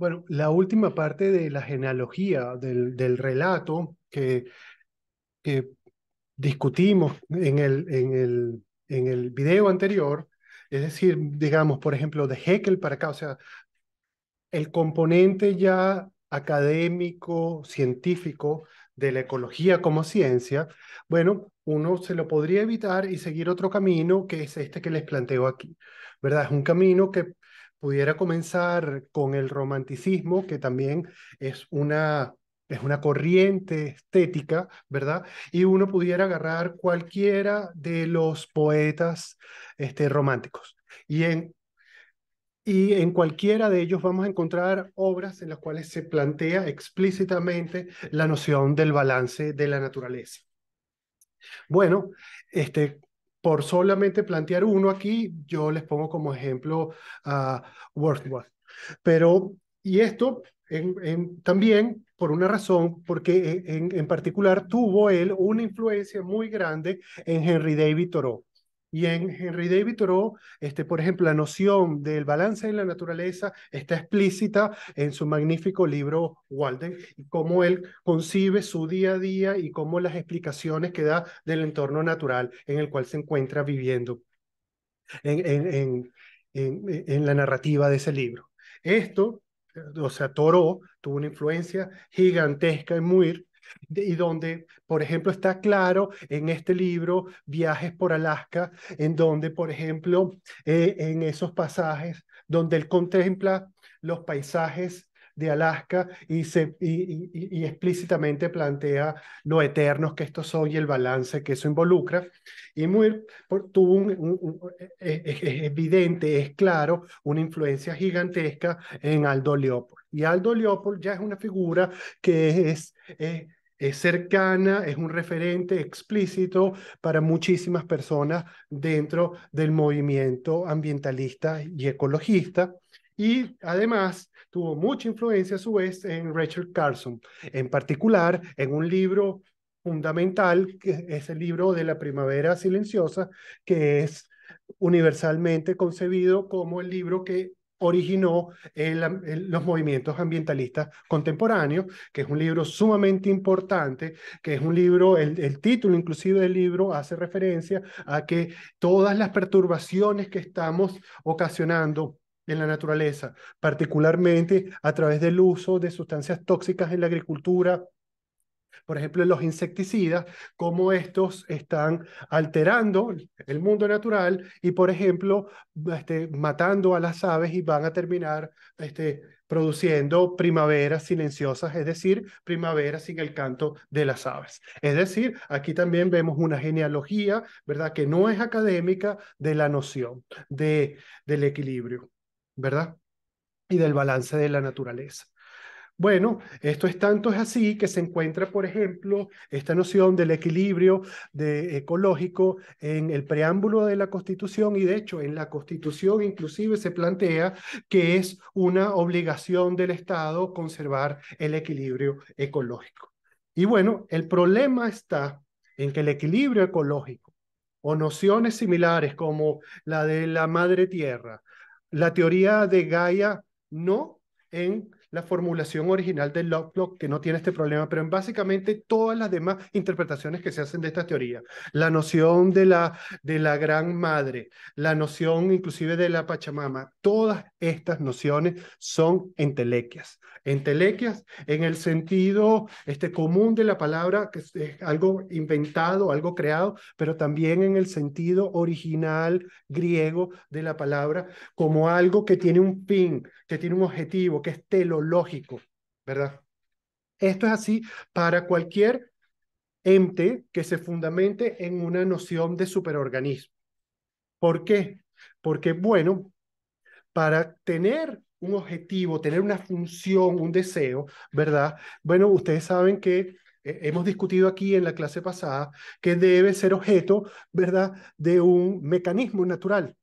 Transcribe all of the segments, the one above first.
Bueno, la última parte de la genealogía, del, relato que, discutimos en el, en, en el video anterior, es decir, digamos, por ejemplo, de Heckel para acá, o sea, el componente ya académico, científico de la ecología como ciencia, bueno, uno se lo podría evitar y seguir otro camino que es este que les planteo aquí, ¿verdad? Es un camino que pudiera comenzar con el romanticismo, que también es una, es una corriente estética, ¿verdad? Y uno pudiera agarrar cualquiera de los poetas este, románticos. Y en, y en cualquiera de ellos vamos a encontrar obras en las cuales se plantea explícitamente la noción del balance de la naturaleza. Bueno, este, por solamente plantear uno aquí, yo les pongo como ejemplo a Worthworth. Wordsworth. Pero, y esto también por una razón, porque en, en, particular tuvo él una influencia muy grande en Henry David Thoreau. Y en Henry David Thoreau, este, por ejemplo, la noción del balance en la naturaleza está explícita en su magnífico libro Walden, y cómo él concibe su día a día y cómo las explicaciones que da del entorno natural en el cual se encuentra viviendo en, en, en la narrativa de ese libro. Esto, eh, o sea, Thoreau tuvo una influencia gigantesca en Muir, y donde, por ejemplo, está claro en este libro, Viajes por Alaska, en donde, por ejemplo, eh, en esos pasajes donde él contempla los paisajes de Alaska y, se, y, explícitamente plantea lo eternos que estos son y el balance que eso involucra. Y muy tuvo un, es, e, e, evidente, es claro, una influencia gigantesca en Aldo Leopold. Y Aldo Leopold ya es una figura que es es cercana, es un referente explícito para muchísimas personas dentro del movimiento ambientalista y ecologista. Y además tuvo mucha influencia a su vez en Rachel Carson, en particular en un libro fundamental, que es el libro de la primavera silenciosa, que es universalmente concebido como el libro que originó los movimientos ambientalistas contemporáneos, que es un libro sumamente importante, que es un libro, el, el título inclusive del libro hace referencia a que todas las perturbaciones que estamos ocasionando en la naturaleza, particularmente a través del uso de sustancias tóxicas en la agricultura, por ejemplo, los insecticidas, cómo estos están alterando el mundo natural y, por ejemplo, este, matando a las aves y van a terminar este, produciendo primaveras silenciosas, es decir, primaveras sin el canto de las aves. Es decir, aquí también vemos una genealogía, ¿verdad?, que no es académica de la noción de, del equilibrio, ¿verdad? Y del balance de la naturaleza. Bueno, esto es tanto es así que se encuentra, por ejemplo, esta noción del equilibrio de ecológico en el preámbulo de la Constitución y de hecho en la Constitución inclusive se plantea que es una obligación del Estado conservar el equilibrio ecológico. Y bueno, el problema está en que el equilibrio ecológico o nociones similares como la de la madre tierra, la teoría de Gaia no en la formulación original de Locke que no tiene este problema, pero en básicamente todas las demás interpretaciones que se hacen de esta teoría. La noción de la, de la gran madre, la noción inclusive de la Pachamama, todas estas nociones son entelequias. Entelequias en el sentido este, común de la palabra, que es algo inventado, algo creado, pero también en el sentido original griego de la palabra como algo que tiene un fin, que tiene un objetivo, que es telo lógico, ¿verdad? Esto es así para cualquier ente que se fundamente en una noción de superorganismo. ¿Por qué? Porque, bueno, para tener un objetivo, tener una función, un deseo, ¿verdad? Bueno, ustedes saben que eh, hemos discutido aquí en la clase pasada que debe ser objeto, ¿verdad?, de un mecanismo natural,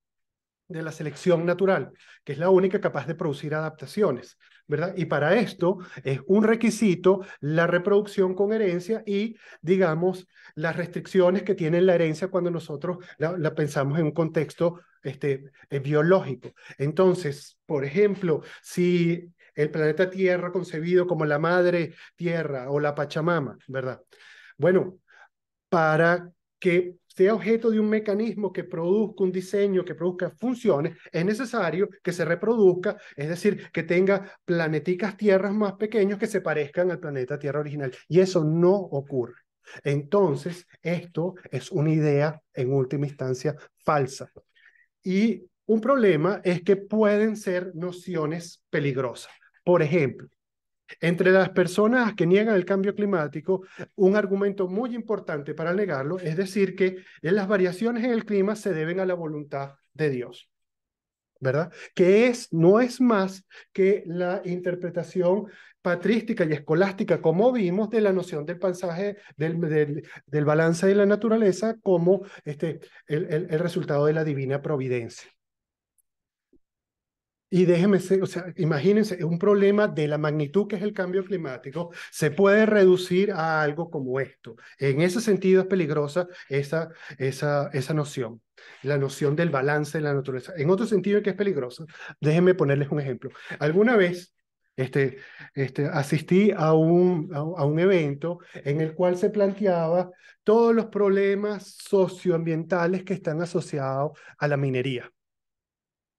de la selección natural, que es la única capaz de producir adaptaciones. ¿verdad? Y para esto es un requisito la reproducción con herencia y, digamos, las restricciones que tiene la herencia cuando nosotros la, pensamos en un contexto este, eh, biológico. Entonces, por ejemplo, si el planeta Tierra concebido como la madre Tierra o la Pachamama, ¿verdad? Bueno, para que sea objeto de un mecanismo que produzca un diseño, que produzca funciones, es necesario que se reproduzca, es decir, que tenga planeticas tierras más pequeños que se parezcan al planeta Tierra original. Y eso no ocurre. Entonces, esto es una idea en última instancia falsa. Y un problema es que pueden ser nociones peligrosas. Por ejemplo, entre las personas que niegan el cambio climático, un argumento muy importante para negarlo es decir que las variaciones en el clima se deben a la voluntad de Dios. ¿Verdad? Que es, no es más que la interpretación patrística y escolástica, como vimos, de la noción del pasaje, del, balance de la naturaleza como este, el resultado de la divina providencia. Y déjeme, o sea, imagínense, un problema de la magnitud que es el cambio climático, se puede reducir a algo como esto. En ese sentido es peligrosa esa, esa, esa noción, la noción del balance de la naturaleza. En otro sentido que es peligrosa, déjenme ponerles un ejemplo. Alguna vez este, este, asistí a un, a un evento en el cual se planteaba todos los problemas socioambientales que están asociados a la minería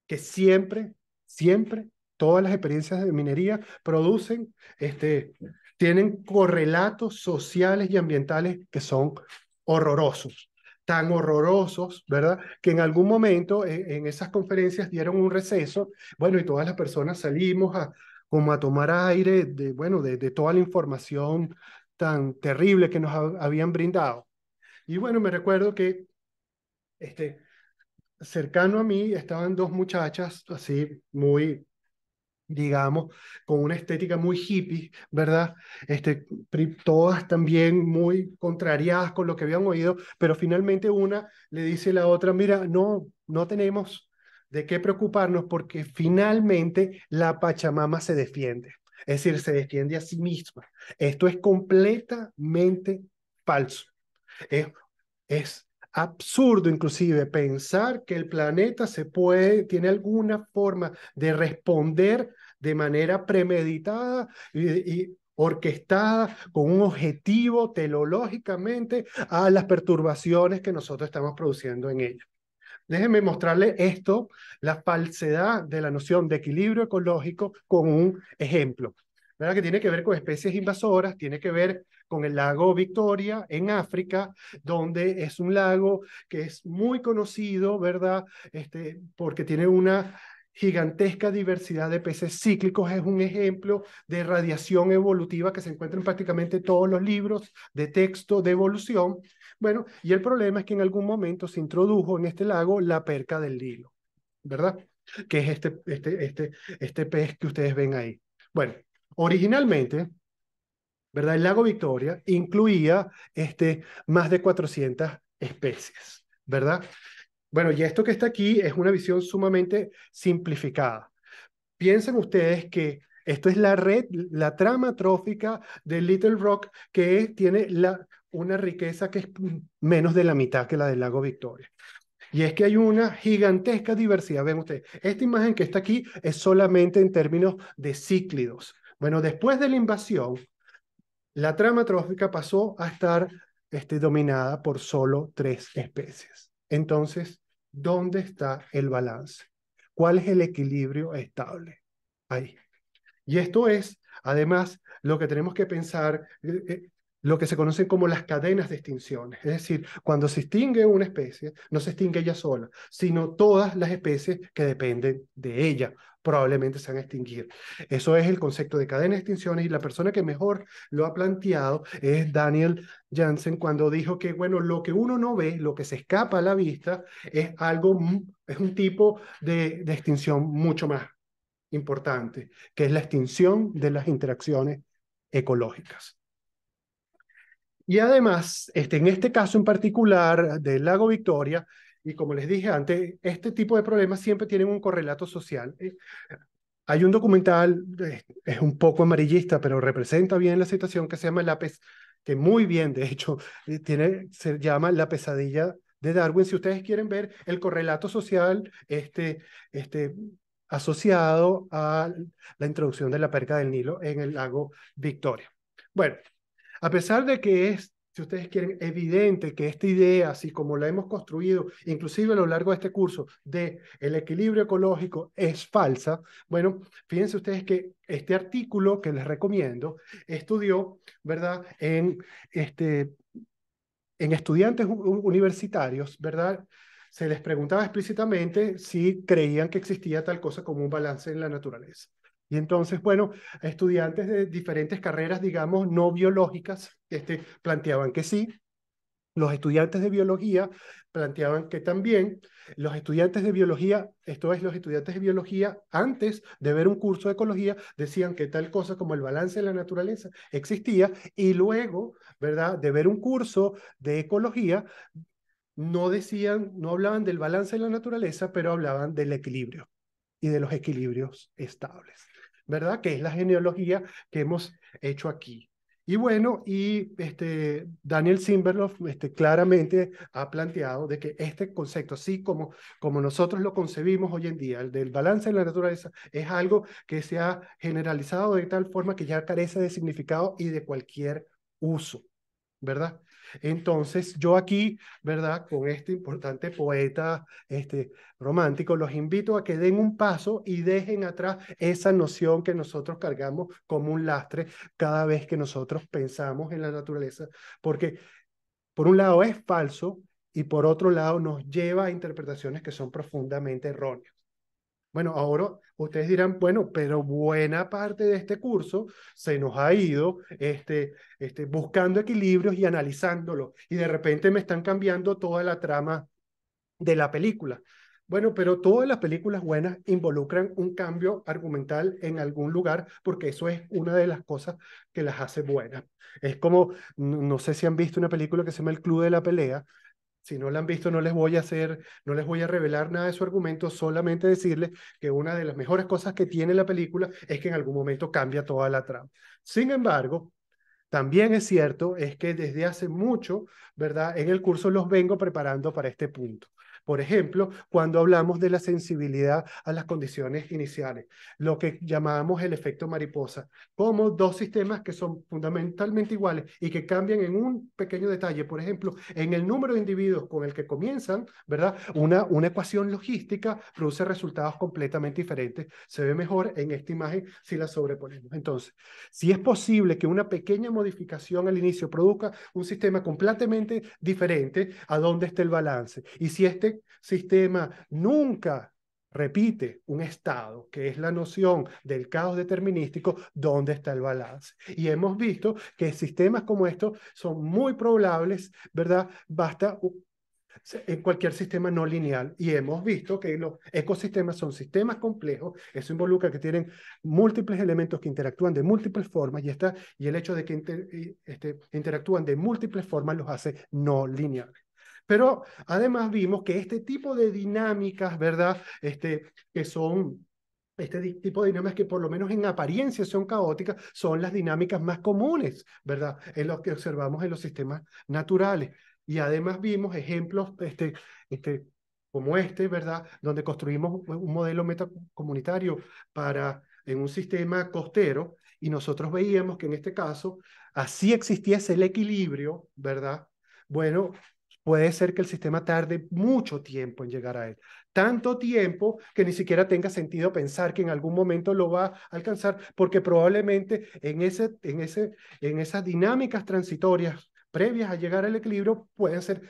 que siempre Siempre todas las experiencias de minería producen, este, tienen correlatos sociales y ambientales que son horrorosos tan horrorosos, ¿verdad? Que en algún momento e, en, esas conferencias dieron un receso, bueno, y todas las personas salimos a, como a tomar aire de, bueno, de, toda la información tan terrible que nos habían brindado. Y bueno, me recuerdo que este, cercano a mí estaban dos muchachas así muy digamos, con una estética muy hippie, ¿verdad? Este, todas también muy contrariadas con lo que habían oído, pero finalmente una le dice a la otra, mira, no, no tenemos de qué preocuparnos porque finalmente la Pachamama se defiende, es decir, se defiende a sí misma. Esto es completamente falso. Es, es absurdo inclusive pensar que el planeta se puede, tiene alguna forma de responder de manera premeditada y, orquestada con un objetivo telológicamente a las perturbaciones que nosotros estamos produciendo en ella. Déjenme mostrarle esto, la falsedad de la noción de equilibrio ecológico con un ejemplo. ¿verdad? que tiene que ver con especies invasoras, tiene que ver con el lago Victoria en África, donde es un lago que es muy conocido, ¿verdad? Este, porque tiene una gigantesca diversidad de peces cíclicos. Es un ejemplo de radiación evolutiva que se encuentra en prácticamente todos los libros de texto de evolución. Bueno, y el problema es que en algún momento se introdujo en este lago la perca del lilo, ¿verdad? Que es este, este, este, este pez que ustedes ven ahí. Bueno, Originalmente, ¿verdad? El lago Victoria incluía este, más de 400 especies, ¿verdad? Bueno, y esto que está aquí es una visión sumamente simplificada. Piensen ustedes que esto es la red, la trama trófica de Little Rock, que tiene una riqueza que es menos de la mitad que la del lago Victoria. Y es que hay una gigantesca diversidad. Ven ustedes, esta imagen que está aquí es solamente en términos de cíclidos. Bueno, después de la invasión, la trama trófica pasó a estar este, dominada por solo tres especies. Entonces, ¿dónde está el balance? ¿Cuál es el equilibrio estable? Ahí. Y esto es, además, lo que tenemos que pensar, eh, eh, lo que se conocen como las cadenas de extinción. Es decir, cuando se extingue una especie, no se extingue ella sola, sino todas las especies que dependen de ella probablemente se van a extinguir. Eso es el concepto de cadena de extinciones y la persona que mejor lo ha planteado es Daniel Jansen cuando dijo que, bueno, lo que uno no ve, lo que se escapa a la vista, es algo, mm, es un tipo de extinción mucho más importante, que es la extinción de las interacciones ecológicas. Y además, este, en este caso en particular del lago Victoria, y como les dije antes, este tipo de problemas siempre tienen un correlato social. Eh, hay un documental, eh, es un poco amarillista, pero representa bien la situación que se llama Lápiz, que muy bien, de hecho, eh, tiene, se llama La pesadilla de Darwin. Si ustedes quieren ver el correlato social este, este, asociado a la introducción de la perca del Nilo en el lago Victoria. Bueno, a pesar de que es, si ustedes quieren, evidente que esta idea, así como la hemos construido, inclusive a lo largo de este curso, de el equilibrio ecológico es falsa, bueno, fíjense ustedes que este artículo que les recomiendo estudió, ¿verdad?, en, este, en estudiantes universitarios, ¿verdad?, se les preguntaba explícitamente si creían que existía tal cosa como un balance en la naturaleza. Y entonces, bueno, estudiantes de diferentes carreras, digamos, no biológicas, este, planteaban que sí, los estudiantes de biología planteaban que también los estudiantes de biología, esto es, los estudiantes de biología, antes de ver un curso de ecología, decían que tal cosa como el balance de la naturaleza existía y luego, ¿verdad?, de ver un curso de ecología, no decían, no hablaban del balance de la naturaleza, pero hablaban del equilibrio y de los equilibrios estables. ¿verdad? Que es la genealogía que hemos hecho aquí. Y bueno, y este, Daniel Simberloff este, claramente ha planteado de que este concepto, así como, como nosotros lo concebimos hoy en día, el del balance en la naturaleza, es algo que se ha generalizado de tal forma que ya carece de significado y de cualquier uso, ¿verdad? Entonces, yo aquí, ¿verdad? Con este importante poeta este, romántico, los invito a que den un paso y dejen atrás esa noción que nosotros cargamos como un lastre cada vez que nosotros pensamos en la naturaleza, porque por un lado es falso y por otro lado nos lleva a interpretaciones que son profundamente erróneas. Bueno, ahora ustedes dirán, bueno, pero buena parte de este curso se nos ha ido este, este, buscando equilibrios y analizándolo y de repente me están cambiando toda la trama de la película. Bueno, pero todas las películas buenas involucran un cambio argumental en algún lugar, porque eso es una de las cosas que las hace buenas. Es como, no sé si han visto una película que se llama El Club de la Pelea, si no la han visto, no les voy a hacer, no les voy a revelar nada de su argumento, solamente decirles que una de las mejores cosas que tiene la película es que en algún momento cambia toda la trama. Sin embargo, también es cierto es que desde hace mucho, ¿verdad? En el curso los vengo preparando para este punto. Por ejemplo, cuando hablamos de la sensibilidad a las condiciones iniciales, lo que llamamos el efecto mariposa, como dos sistemas que son fundamentalmente iguales y que cambian en un pequeño detalle, por ejemplo, en el número de individuos con el que comienzan, ¿verdad? Una, una ecuación logística produce resultados completamente diferentes. Se ve mejor en esta imagen si la sobreponemos. Entonces, si es posible que una pequeña modificación al inicio produzca un sistema completamente diferente a donde esté el balance, y si este sistema nunca repite un estado, que es la noción del caos determinístico, ¿Dónde está el balance. Y hemos visto que sistemas como estos son muy probables, ¿verdad? Basta en cualquier sistema no lineal. Y hemos visto que los ecosistemas son sistemas complejos. Eso involucra que tienen múltiples elementos que interactúan de múltiples formas y, está, y el hecho de que este, interactúan de múltiples formas los hace no lineales. Pero además vimos que este tipo de dinámicas, ¿verdad? Este, que son este tipo de dinámicas que por lo menos en apariencia son caóticas, son las dinámicas más comunes, ¿verdad? En los que observamos en los sistemas naturales. Y además vimos ejemplos este, este, como este, ¿verdad? Donde construimos un modelo metacomunitario para en un sistema costero y nosotros veíamos que en este caso así existía el equilibrio, ¿verdad? Bueno, puede ser que el sistema tarde mucho tiempo en llegar a él. Tanto tiempo que ni siquiera tenga sentido pensar que en algún momento lo va a alcanzar, porque probablemente en, ese, en, ese, en esas dinámicas transitorias previas a llegar al equilibrio pueden ser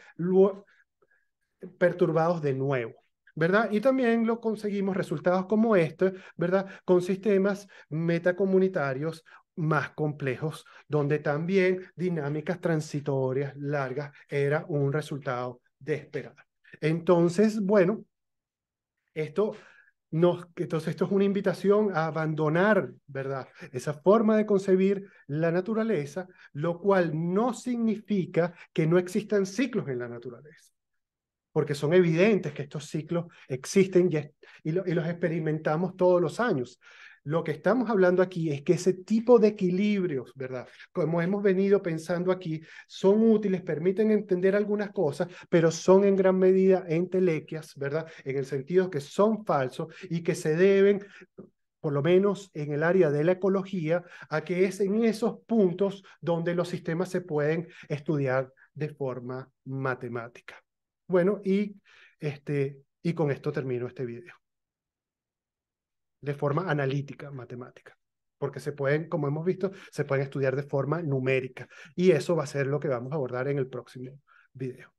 perturbados de nuevo. ¿verdad? Y también lo conseguimos resultados como este, ¿verdad? Con sistemas metacomunitarios más complejos, donde también dinámicas transitorias largas era un resultado de esperar. Entonces, bueno, esto nos, entonces esto es una invitación a abandonar, ¿verdad? Esa forma de concebir la naturaleza, lo cual no significa que no existan ciclos en la naturaleza, porque son evidentes que estos ciclos existen y, y los experimentamos todos los años. Lo que estamos hablando aquí es que ese tipo de equilibrios, ¿verdad? Como hemos venido pensando aquí, son útiles, permiten entender algunas cosas, pero son en gran medida entelequias, ¿verdad? En el sentido que son falsos y que se deben por lo menos en el área de la ecología, a que es en esos puntos donde los sistemas se pueden estudiar de forma matemática. Bueno, y, este, y con esto termino este video de forma analítica, matemática, porque se pueden, como hemos visto, se pueden estudiar de forma numérica y eso va a ser lo que vamos a abordar en el próximo video.